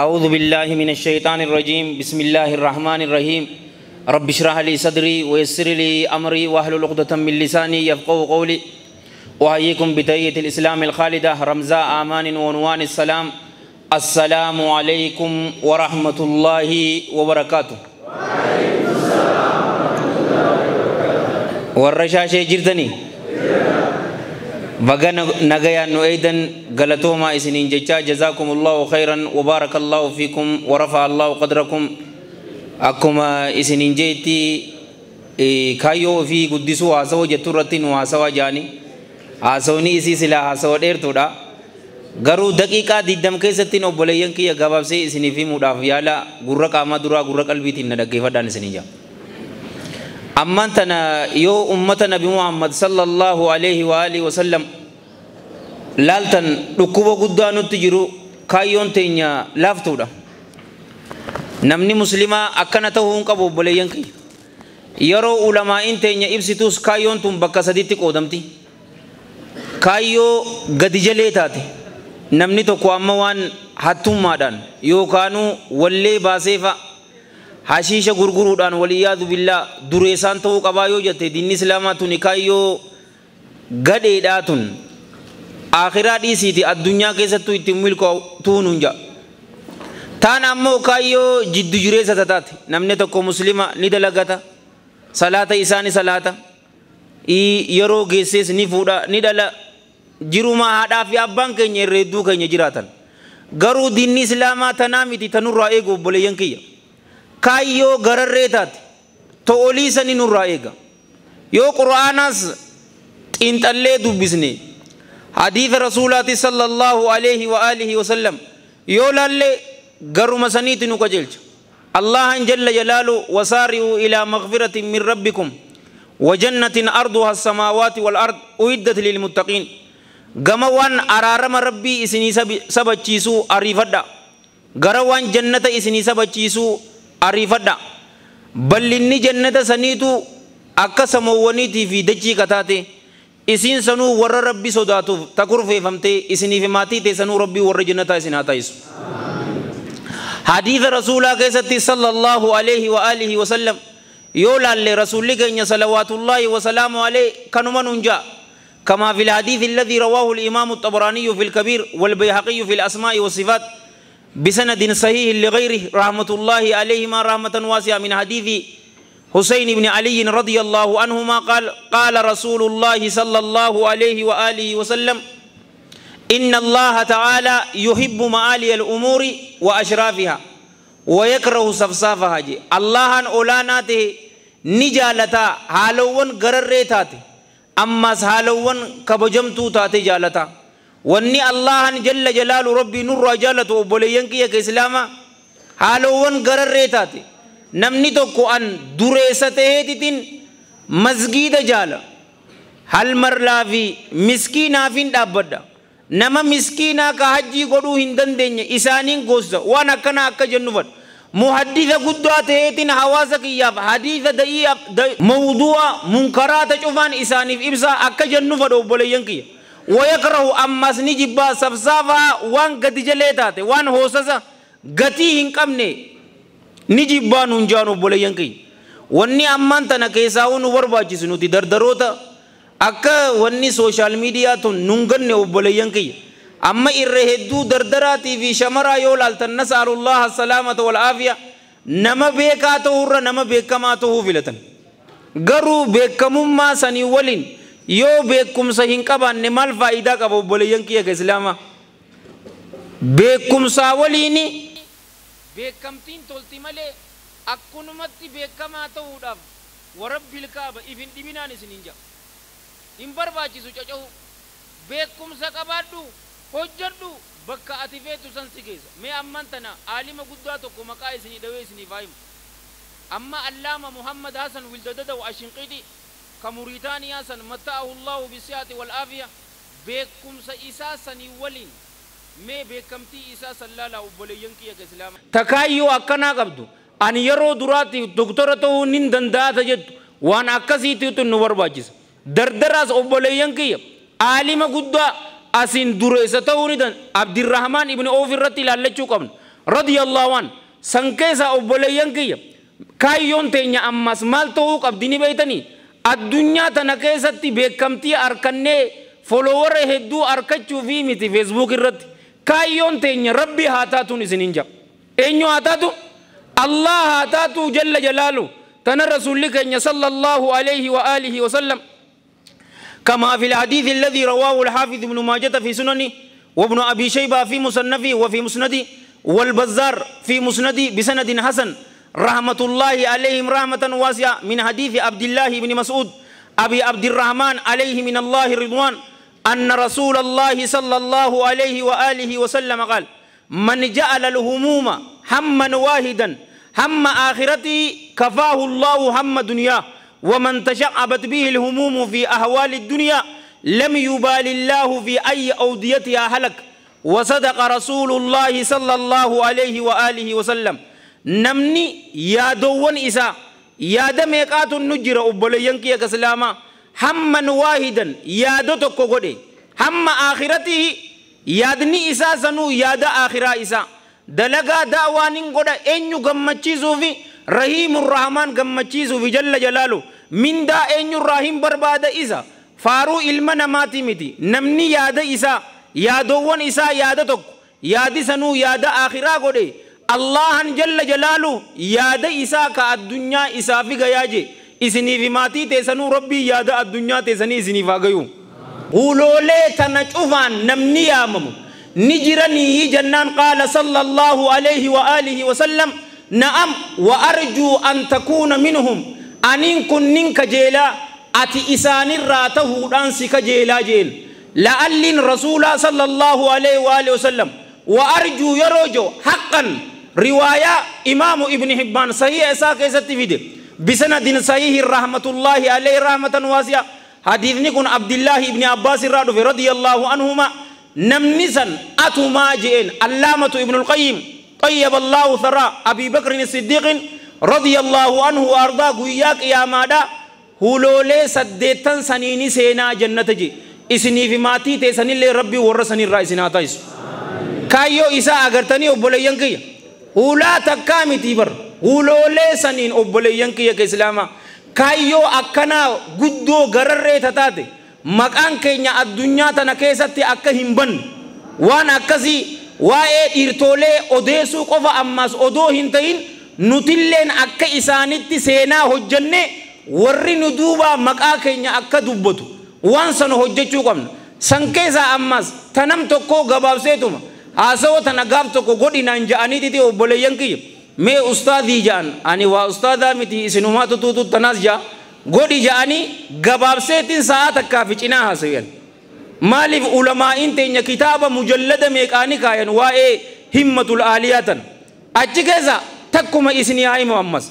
أعوذ بالله من الشيطان الرجيم بسم الله الرحمن الرحيم رب اشرح لي صدري ويسر لي أمري واحلل عقدة من لساني يفقهوا قولي وأحييكم بتحية الإسلام الخالدة رمزاء أمان وعنوان السلام السلام عليكم ورحمة الله وبركاته وعليكم السلام ورحمة الله وبركاته والرشاشة جردني بغا نغيا نؤيدا غلطوما اسنين ججا جزاكم الله خيرا وبارك الله فيكم ورفع الله قدركم أكما اسنين جيتي كايو في قدسو هاسو جتورتين وهاسو جاني هاسوني اسي سلا هاسو ديرتودا garuu daqiiqaa diddam keessattiin obboleeyyan kiyya gabaabsee isinii fi muudhaaf yaala gurra qaamaa duraa gurra qalbiitiin na dhaggeeffadhaan isinii jaa ammaan tana yoo ummata nabi muhammad sallallahu alaihi wa alihi wasallam laaltan dhukkuba guddaa nutti jiru kaayyoon teenya laaftuudha namni muslimaa akkana ta'uu hin qabu obboleeyyan keenya yeroo ulamaa'iin teenya ibsituus kaayyoon tun bakka saditti qoodamti kaayyoo gadi jalee taate namni tokko amma waan hattummaadhaan yookaanuu wallee baaseefa hashiisha gurguruudhaan waliyaadu billaa isaan ta'uu qabaa yoo jette diini islaamaa tun kaayyoo gadheedhaa tun akhiraa dhiisiiti addunyaa keessattuu ittiin milkootuun ja'a Taan ammoo kaayyoo jiddu jireessa tataate namni tokko muslima ni dalagata salaata isaani salaata yeroo geessees ni fuudha ni dhala jiruma haadhaa fi abbaan keenya hedduu keenya jiraatan garuu diinni islaamaa tanaa miti tanurraa eegu obboleeyyan kiyya. كايو غررتات توليسا نينو رايغا يو قرآناس انت اللي دوبسني حديث رسولات صلى الله عليه وآله وسلم يو لالي غرو مسانيت نوكا جلج الله جل جلاله وساروا إلى مغفرة من ربكم وجنة أرضها السماوات والأرض أعدت للمتقين غما وان أرارم ربي إسني سبتشيسو أريفدا غرا وان جنة إسني سبتشيسو ariifadha bal'inni jannata saniitu akka samoowwaniitii fi dachii kataate isiin sanuu warra rabbi sodaatuuf takurfeeffamtee isiniif maatii ta'e sanuu rabbii warra jannataa isin haa taa'isu. حديث رسول الله صلى wa عليه وآله وسلم يولى لرسول الله صلوات الله وسلامه عليه كنما ننجا كما في الحديث الذي رواه الإمام الطبراني في الكبير والبيهقي في wa والصفات بسند صحيح لغيره رحمة الله عليهما رحمة واسعة من حديث حسين بن علي رضي الله عنهما قال قال رسول الله صلى الله عليه وآله وسلم إن الله تعالى يحب معالي الأمور وأشرافها ويكره سفسافها جي الله أن أولاناته نجالتا حالوان غرر ريتاته أما سحالوان كبجمتو تاتي جالتا wanni allahan jalla jalaalu rabbii nurraa jaalatu obboleeyyan kiyya ka islaamaa haalowwan gararree taate namni tokko an dureessa ta'eetitiin masgiida jaala halmarlaa fi miskiinaafin dhaabbadha nama miskiinaa ka hajjii godhuu hin dandeenye isaaniin goosisa waan akkana akka jennu fadha muhaddisa guddaa ta'eetiin hawaasa kiyyaaf hadiisa da'ii mawdu'a munkaraa ta cufaan isaaniif ibsaa akka jennu fadha obboleeyyan kiyya ويكره أمس نجيبا سبسافا وان قد جليتات وان هوسسا قتي هنقمني نجيبا ننجانو بوليانكي واني أمان تنا كيساون ورباجس نوتي دردروتا أكا واني سوشال ميديا تون ننغن وبوليانكي أما إرهدو دردراتي في شمرا يولال تنسأل الله السلامة والعافية نما بيكاتو ور نما بيكماتو فيلتن garuu beekamummaa sanii waliin yoo beekumsa hin qabaanne maal faayidaa qaba obboleeyyan kiyya ka islaamaa beekumsaa waliin beekamtiin tolti malee akkunumatti beekamaa ta'uudhaaf warabbil kaaba if hin dhibinaan isin hin jabu hin barbaachisu cacahu beekumsa qabaadhu hojjadhu bakka ati feetu san si geessa mee amman tana aalima guddaa tokko maqaa isinii dhawee isinii faayimu amma allaama muhammad hasan wildadada wa ashinqidhi كموريتانيا سن متاه الله بالصحة والعافية بكم سيسا سنولين مي بكمتي إسا صلى الله عليه وسلم ينكي يا إسلام تكايو أكنا قبدو أن يرو دراتي نين نندندا تجد وان أكسي تو نور باجس دردراس وبليين ينكي عالم قدّا أسين دريسة توندن عبد الرحمن ابن أوفر رتي لالچو قبن رضي الله عنه سنكيسا وبليين ينكي كايون تينيا أمس مال توق عبديني بيتني addunyaa tana keessatti beekamtii arkannee folowara hedduu arkachuufii miti feesbuuk irratti kaayyoon teenya rabbi haa taatuun isiniin jaba eenyu haa taatu allah haa taatu jalla jalaalu tana rasuulli keenya sallallahu alayhi wa aalihi wasallam كما في الحديث الذي رواه الحافظ ابن ماجة في سننه وابن أبي شيبة في مصنفه وفي مسنده والبزار في مسنده بسند حسن رحمة الله عليهم رحمة واسعة من حديث عبد الله بن مسعود أبي عبد الرحمن عليه من الله رضوان أن رسول الله صلى الله عليه وآله وسلم قال من جعل الهموم هما واحدا هم آخرته كفاه الله هم دنياه ومن تشعبت به الهموم في أهوال الدنيا لم يبال الله في أي أوديتها هلك وصدق رسول الله صلى الله عليه وآله وسلم namni yaadowwan isaa yaada meeqaatu nu jira obboleeyyan kiyya islaamaa hamman waahidan yaado tokko godhe hamma aakhiratti yaadni isaa sanuu yaada aakhiraa isaa dalagaa da'awaanin godha eenyu gammachiisuufi rahiimun rahmaan gammachiisuufi jalla jalaalu mindaa eenyurraa hin barbaada isa faaruu ilma namaati miti namni yaada isaa yaadoowwan isaa yaada tokko yaadi sanuu yaada aakhiraa godhe Allahan jalla jalaalu yaada isaa ka addunyaa isaa fi gayaa je isiniif maatii teessanuu rabbii yaada addunyaa teessanii isiniif haa gayu. Uloolee tana cufaan namni yaamamu ni jiranii jannaan qaala sallallahu alaihi wa alihi wa sallam na'am wa arjuu an takuuna minhum aniin kun nin kajeelaa ati isaanirraa tahuudhaan si kajeelaa jeen la'alliin rasuulaa sallallahu alaihi wa alihi wa sallam wa arjuu yeroo jo haqqan riwaayaa imaamu ibni hibbaan sahii isaa keessatti fide bisanadin sahihi rahmatullaahi alayhi rahmatan waasi'a hadiisni kun abdillaahi ibni abbaas irraa dhufe radiyallaahu anhumaa namni san atumaa je'een allaamatu ibnulqayyim qayyaballaahu saraa abii bakrin siddiiqin radiyallaahu anhu waardaa guyyaa qiyaamaadha huloolee saddeettan saniini seenaa jannata je isiniif maatii teessanillee rabbii warra sanirraa isin haa taa'isu kaayyoo isaa agartanii obboleeyyan kiyya Huulaa takkaa mitii bar huloolee saniin obboleeyyan kiyya ka islaamaa kaayyoo akkanaa guddoo gararree taate maqaan keenya addunyaa tana keessatti akka hin banne waan akkasii waa'ee dhiirtoolee odeessuu qofa ammaas odoo hin ta'in nutilleen akka isaanitti seenaa hojjannee warri nu duubaa maqaa keenya akka dubbatu waan sana hojjechuu qabna san keessaa ammaas tanam tokkoo gabaabseetuma haasawo tana gaaf tokko godhinaan ja'aniititi obboleeyyan kiyya mee ustaadii ja'an ani waa ustaadaa miti isinumaatu tuutu tanaas ja'a godhi ja'anii gabaabseetiin sa'aa takkaa fi cinaa haasayan maaliif ulamaa'iin teenya kitaaba mujallada meeqaanii kaayan waa'ee himmatul aaliyaa tan achi keessa takkuma isinii haa himu ammas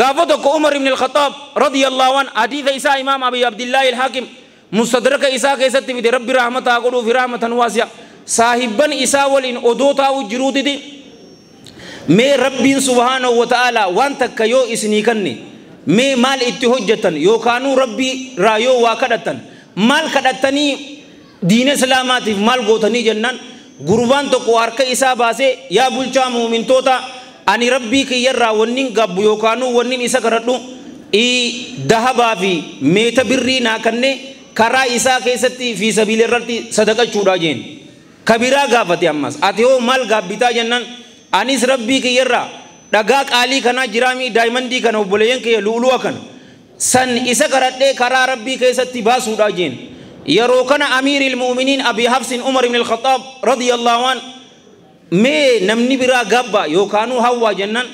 قابض عمر بن الخطاب رضي الله عنه حديث إساء إمام أبي عبد الله الحاكم مستدرك إساء كيست بدي رب رحمة أقول في رحمة واسعة saahibban isaa waliin odoo taa'u jiruu didi mee rabbiin subhaanahu wa ta'aalaa waan takka yoo isinii kanne mee maal itti hojjetan yookaanuu rabbii raa yoo waa kadhattan maal kadhattanii diina islaamaatiif maal gootanii jennaan gurbaan tokko harka isaa baasee yaa bulchaa muumintoota ani rabbii kiyyarraa wannin gabbu yookaanuu wannin isa kadhadhu dahabaa fi meeta birrii naa kanne karaa isaa keessatti fi sabiila irratti sadaqachuudha jeen kabiraa gaafate ammas ati hoo maal gaabbitaa jennaan anis rabbii kiyyarraa dhagaa qaalii kanaa jiraamii daayimandii kana obboleeyyan kiyya lu'ulu'a kana san isa karadhee karaa rabbii keessatti baasuudhaa jeen yeroo kana amiiri ilmuuminiin abii hafsin umar ibn alkhaxaab radiyallaahu an mee namni biraa gabba yookaanuu hawwaa jennaan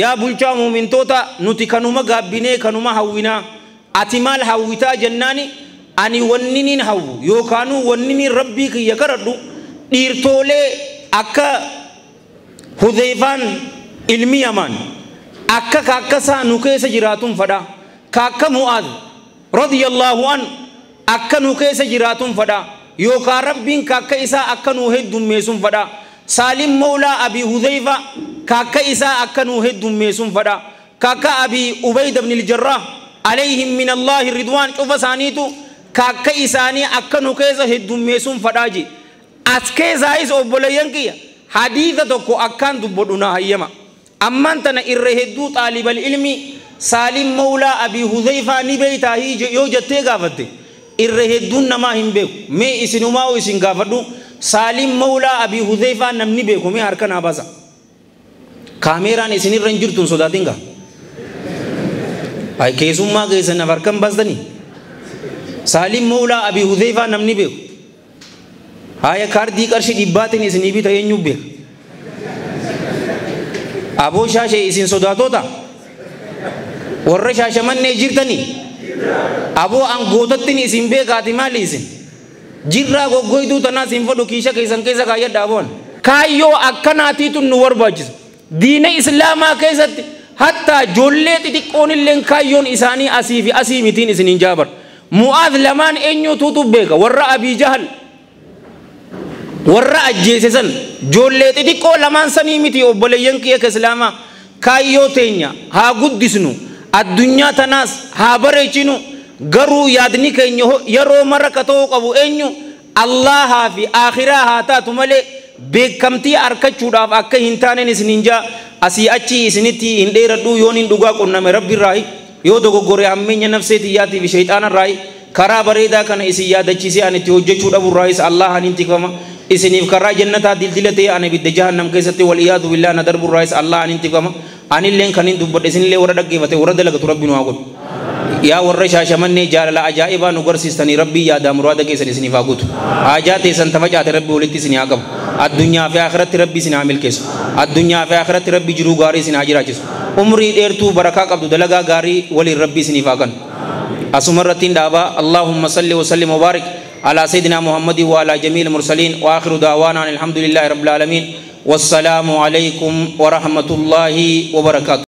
yaa bulchaa muumintoota nuti kanuma gaabbinee kanuma hawwinaa ati maal hawwitaa jennaani ani wanniniin hawwu yookaanuu wanniniin rabbii kiyya karadhu dhiirtoolee akka hudeefaan ilmi yaman akka kaakka isaa nu keessa jiraatuun fadha kaakka mu'aad radiyallaahu an akka nu keessa jiraatuun fadha yookaan rabbiin kaakka isaa akka nu heddummeessuun fadha saalim moolaa abii hudeyfa kaakka isaa akka nu heddummeessuun fadha kaakka abii ubayda bnil jarraah alayhim min allaahi ridwaan cufa isaaniitu kaakka isaanii akka nu keessa heddummeessuun fadhaa jee as keessaayis obboleeyyan kiyya hadiisa tokko akkaan dubbadhuna hayyama ammaan tana irra hedduu xaalibal ilmi saalim mawlaa abii huzayfaa ni beeytaa yoo jettee gaafatte irra hedduun namaa hin beeku mee isinumaa oo isin gaafadhu saalim mawlaa abii huzayfaa namni beeku mee harka naa baasa kaameeraan isinirra hin jirtuun sodaatin gaa keessummaa keessan nafarkan baastanii saalim mawlaa abii huzayfaa namni beeku آية كاردي كارشي دباتني سنيبي تاين يوبيك أبو شاشة إسين صداتو تا ور شاشة من نجيرتني أبو أنغوتتني إسين بيكاتي مالي إسين jirraa goggoituu tanaa siin fudhu kiisha keessan keessa kaayyadhaa boon kaayyoo akkanaatiitu nu barbaachisa diina islaamaa keessatti hattaa ijoollee xixiqqoon illee kaayyoon isaanii asii fi asii mitiin isiniin jaabar mu'aaz lamaan eenyuutuutu beeka warra abii jahal warra san joollee xixiqqoo lamaan sanii obboleeyyan kiyya islaamaa kaayyoo teenya haa guddisnu addunyaa tanaas haa bareechinu garuu yaadni keenya yeroo mara ka ta'uu qabu eenyu Allaahaa fi akhiraa haa taatu malee beekamtii harkachuudhaaf akka hin taaneen hin jaa asii achi isinitti hin dheeradhuu yoon hin dhugaa qunname rabbiirraayi yoo dogoggore hammeenya nafsee xiyyaatiif shayxaanarraayi karaa bareedaa kana isin yaadachisee ani itti hojjechuu dhaburraayis isiniif karraa jannataa dildilate ani bidda jahannam keessatti wal iyaadu billaa na darbu irraayis allah anin tifama anilleen kanin dubbadhe isinillee warra dhaggeeffate warra dalagatu rabbi nu haa godhu yaa warra shaashamannee jaalala ajaa'ibaa nu garsiistanii rabbii yaadaa muraada keessan isiniif haa guutu haajaa teessan tafa caate rabbi walitti isin haa qabu addunyaa fi akhiratti rabbi isin haa milkeessu addunyaa fi akhiratti rabbi jiruu gaarii isin haa jiraachisu umrii dheertuu barakaa qabdu dalagaa gaarii waliin rabbi isiniif haa kanu asumarratti hin dhaabaa allaahumma salli wa sallim wa baarik على سيدنا محمد وعلى جميع المرسلين واخر دعوانا الحمد لله رب العالمين والسلام عليكم ورحمه الله وبركاته